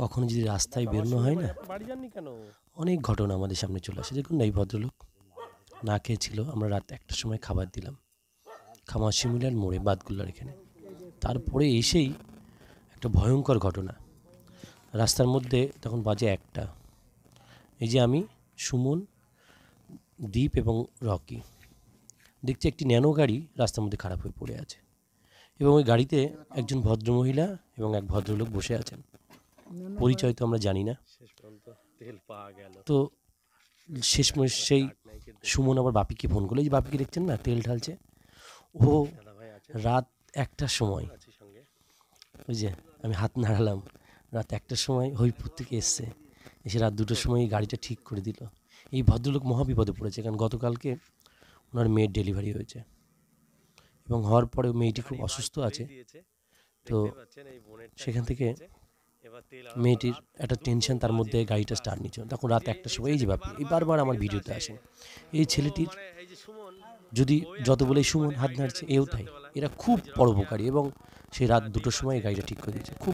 কখনো যদি রাস্তায় বেরোনো হয় না অনেক ঘটনা আমাদের সামনে চলে আসে দেখুন না এই ভদ্রলোক না খেয়েছিল আমরা রাত একটার সময় খাবার দিলাম খামার শিমুলার মোড়ে বাদগুল্লার এখানে তারপরে এসেই একটা ভয়ঙ্কর ঘটনা রাস্তার মধ্যে তখন বাজে একটা এই যে আমি সুমন দ্বীপ এবং রকি দেখছি একটি ন্যানো গাড়ি রাস্তার মধ্যে খারাপ হয়ে পড়ে আছে এবং ওই গাড়িতে একজন ভদ্রমহিলা এবং এক ভদ্রলোক বসে আছেন পরিচয় তো আমরা জানি না তো শেষ সেই সুমন আবার বাপিকে ফোন করলো যে বাপিকে দেখছেন না তেল ঢালছে ও রাত একটার সময় ওই যে আমি হাত নাড়ালাম রাত একটার সময় হরিপুর থেকে এসছে এসে রাত দুটোর সময় এই গাড়িটা ঠিক করে দিল এই ভদ্রলোক মহাবিপদে পড়েছে কারণ গতকালকে ওনার মেয়ের ডেলিভারি হয়েছে এবং হওয়ার পরে মানে মেয়েটি খুব অসুস্থ আছে তো সেখান থেকে মেয়েটির একটা টেনশন তার মধ্যে গাড়িটা স্টার্ট নিচ্ছে তখন রাত একটা সময় এই যে ব্যাপার এই বারবার আমার ভিডিওতে আসে এই ছেলেটির মানে যদি যত বলে সুমন হাত নাড়ছে এও তাই এরা খুব পরোপকারী এবং সেই রাত দুটোর সময় গাড়িটা ঠিক করে দিয়েছে খুব